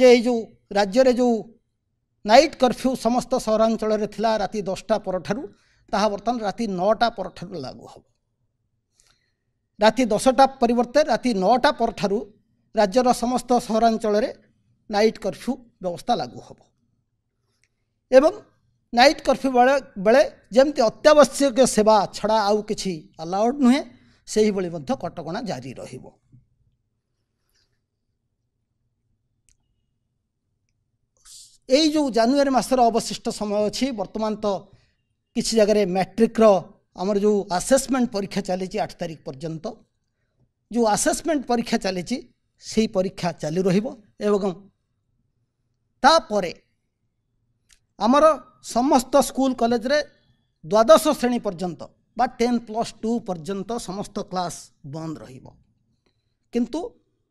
ଯେ ଏଇ ଯେଉଁ ରାଜ୍ୟରେ ଯେଉଁ ନାଇଟ୍ କର୍ଫ୍ୟୁ ସମସ୍ତ ସହରାଞ୍ଚଳରେ ଥିଲା ରାତି ଦଶଟା ପରଠାରୁ ତାହା ବର୍ତ୍ତମାନ ରାତି ନଅଟା ପରଠାରୁ ଲାଗୁ ହେବ ରାତି ଦଶଟା ପରିବର୍ତ୍ତେ ରାତି ନଅଟା ପରଠାରୁ ରାଜ୍ୟର ସମସ୍ତ ସହରାଞ୍ଚଳରେ ନାଇଟ୍ କର୍ଫ୍ୟୁ ବ୍ୟବସ୍ଥା ଲାଗୁ ହେବ ଏବଂ ନାଇଟ୍ କର୍ଫ୍ୟୁ ବେଳେ ବେଳେ ଯେମିତି ଅତ୍ୟାବଶ୍ୟକୀୟ ସେବା ଛଡ଼ା ଆଉ କିଛି ଆଲାଉଡ଼୍ ନୁହେଁ ସେହିଭଳି ମଧ୍ୟ କଟକଣା ଜାରି ରହିବ ଏଇ ଯେଉଁ ଜାନୁଆରୀ ମାସର ଅବଶିଷ୍ଟ ସମୟ ଅଛି ବର୍ତ୍ତମାନ ତ କିଛି ଜାଗାରେ ମ୍ୟାଟ୍ରିକ୍ର ଆମର ଯେଉଁ ଆସେସମେଣ୍ଟ ପରୀକ୍ଷା ଚାଲିଛି ଆଠ ତାରିଖ ପର୍ଯ୍ୟନ୍ତ ଯେଉଁ ଆସେସମେଣ୍ଟ ପରୀକ୍ଷା ଚାଲିଛି ସେହି ପରୀକ୍ଷା ଚାଲି ରହିବ ଏବଂ ତାପରେ ଆମର ସମସ୍ତ ସ୍କୁଲ କଲେଜରେ ଦ୍ୱାଦଶ ଶ୍ରେଣୀ ପର୍ଯ୍ୟନ୍ତ ବା ଟେନ୍ ପ୍ଲସ୍ ଟୁ ପର୍ଯ୍ୟନ୍ତ ସମସ୍ତ କ୍ଲାସ୍ ବନ୍ଦ ରହିବ କିନ୍ତୁ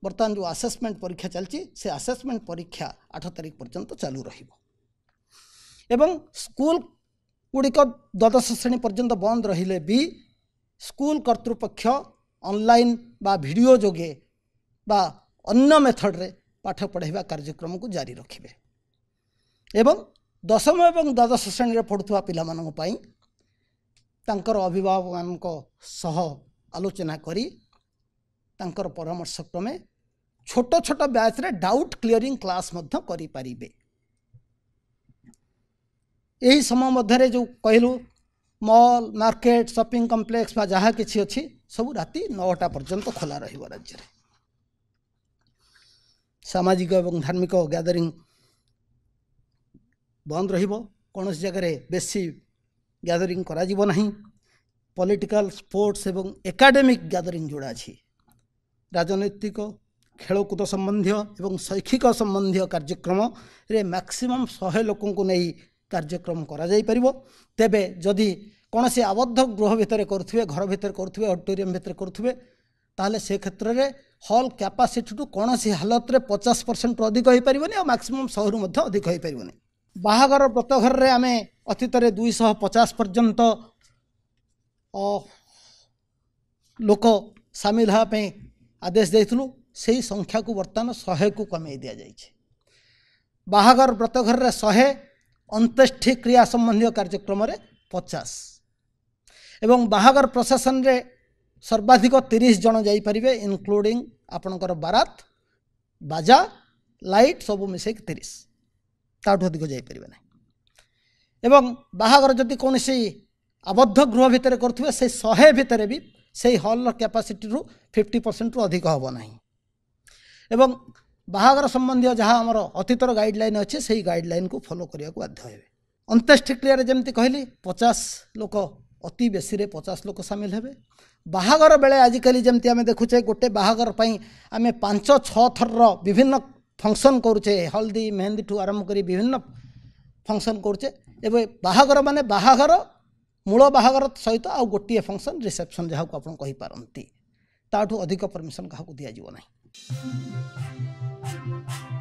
ବର୍ତ୍ତମାନ ଯେଉଁ ଆସେସମେଣ୍ଟ ପରୀକ୍ଷା ଚାଲିଛି ସେ ଆସେସମେଣ୍ଟ ପରୀକ୍ଷା ଆଠ ତାରିଖ ପର୍ଯ୍ୟନ୍ତ ଚାଲୁ ରହିବ ଏବଂ ସ୍କୁଲ ଗୁଡ଼ିକ ଦ୍ୱାଦଶ ଶ୍ରେଣୀ ପର୍ଯ୍ୟନ୍ତ ବନ୍ଦ ରହିଲେ ବି ସ୍କୁଲ କର୍ତ୍ତୃପକ୍ଷ ଅନଲାଇନ୍ ବା ଭିଡ଼ିଓ ଯୋଗେ ବା ଅନ୍ୟ ମେଥଡ଼ରେ ପାଠ ପଢ଼ାଇବା କାର୍ଯ୍ୟକ୍ରମକୁ ଜାରି ରଖିବେ ଏବଂ ଦଶମ ଏବଂ ଦ୍ୱାଦଶ ଶ୍ରେଣୀରେ ପଢ଼ୁଥିବା ପିଲାମାନଙ୍କ ପାଇଁ ତାଙ୍କର ଅଭିଭାବକମାନଙ୍କ ସହ ଆଲୋଚନା କରି ତାଙ୍କର ପରାମର୍ଶ କ୍ରମେ छोट छोट ब्याच रे डाउट क्लीयरिंग क्लास करें यही समय मध्य जो कहल मॉल मार्केट सपिंग कम्प्लेक्स जहाँ कि अच्छी सब रात नौटा पर्यंत खोला राज्य रे सामाजिक एवं धार्मिक गैदरी बंद रणसी जगह बेसी गैदरी हो पॉलिटिकल स्पोर्ट्स एवं एकेडमिक गैदरी जोड़ा अच्छी राजनैतिक ଖେଳକୁଦ ସମ୍ବନ୍ଧୀୟ ଏବଂ ଶୈକ୍ଷିକ ସମ୍ବନ୍ଧୀୟ କାର୍ଯ୍ୟକ୍ରମରେ ମ୍ୟାକ୍ସିମମ୍ ଶହେ ଲୋକଙ୍କୁ ନେଇ କାର୍ଯ୍ୟକ୍ରମ କରାଯାଇପାରିବ ତେବେ ଯଦି କୌଣସି ଆବଦ୍ଧ ଗୃହ ଭିତରେ କରୁଥିବେ ଘର ଭିତରେ କରୁଥିବେ ଅଡିଟୋରିୟମ୍ ଭିତରେ କରୁଥିବେ ତାହେଲେ ସେ କ୍ଷେତ୍ରରେ ହଲ୍ କ୍ୟାପାସିଟିଠୁ କୌଣସି ହାଲତରେ ପଚାଶ ପରସେଣ୍ଟରୁ ଅଧିକ ହୋଇପାରିବନି ଆଉ ମ୍ୟାକ୍ସିମମ୍ ଶହେରୁ ମଧ୍ୟ ଅଧିକ ହୋଇପାରିବନି ବାହାଘର ବ୍ରତ ଘରରେ ଆମେ ଅତୀତରେ ଦୁଇଶହ ପଚାଶ ପର୍ଯ୍ୟନ୍ତ ଲୋକ ସାମିଲ ହେବା ପାଇଁ ଆଦେଶ ଦେଇଥିଲୁ সেই সংখ্যাকে বর্ତ୍ତমান শহেকু কমাই দিয়েছে বাহাঘর ব্রতঘরের শহে ক্রিয়া সম্বন্ধীয় কার্যক্রমে পচাশ এবং বাহর প্রশাসনরে সর্বাধিক তিরিশ জন যাইপারে ইনক্লুডিং আপনার বারাত বাজা লাইট সবু মিশাই তিরিশ তাঠু অধিক যাইপারে না এবং বাহর যদি কৌশি আবদ্ধ গৃহ ভিতরে করুবে সেই শহে ভিতরে বি সেই হলর ক্যাপাসিটি ফিফটি পরসেন্ট অধিক হব না ଏବଂ ବାହାଘର ସମ୍ବନ୍ଧୀୟ ଯାହା ଆମର ଅତୀତର ଗାଇଡ଼ଲାଇନ୍ ଅଛି ସେଇ ଗାଇଡ଼ଲାଇନ୍କୁ ଫଲୋ କରିବାକୁ ବାଧ୍ୟ ହେବେ ଅନ୍ତ୍ୟେଷ୍ଟିକ୍ରିୟାରେ ଯେମିତି କହିଲି ପଚାଶ ଲୋକ ଅତି ବେଶୀରେ ପଚାଶ ଲୋକ ସାମିଲ ହେବେ ବାହାଘର ବେଳେ ଆଜିକାଲି ଯେମିତି ଆମେ ଦେଖୁଛେ ଗୋଟେ ବାହାଘର ପାଇଁ ଆମେ ପାଞ୍ଚ ଛଅ ଥରର ବିଭିନ୍ନ ଫଙ୍କସନ୍ କରୁଛେ ହଳଦୀ ମେହେନ୍ଦିଠୁ ଆରମ୍ଭ କରି ବିଭିନ୍ନ ଫଙ୍କସନ୍ କରୁଛେ ଏବେ ବାହାଘର ମାନେ ବାହାଘର ମୂଳ ବାହାଘର ସହିତ ଆଉ ଗୋଟିଏ ଫଙ୍କସନ୍ ରିସେପ୍ସନ୍ ଯାହାକୁ ଆପଣ କହିପାରନ୍ତି ତାଠୁ ଅଧିକ ପରମିସନ୍ କାହାକୁ ଦିଆଯିବ ନାହିଁ Thank you.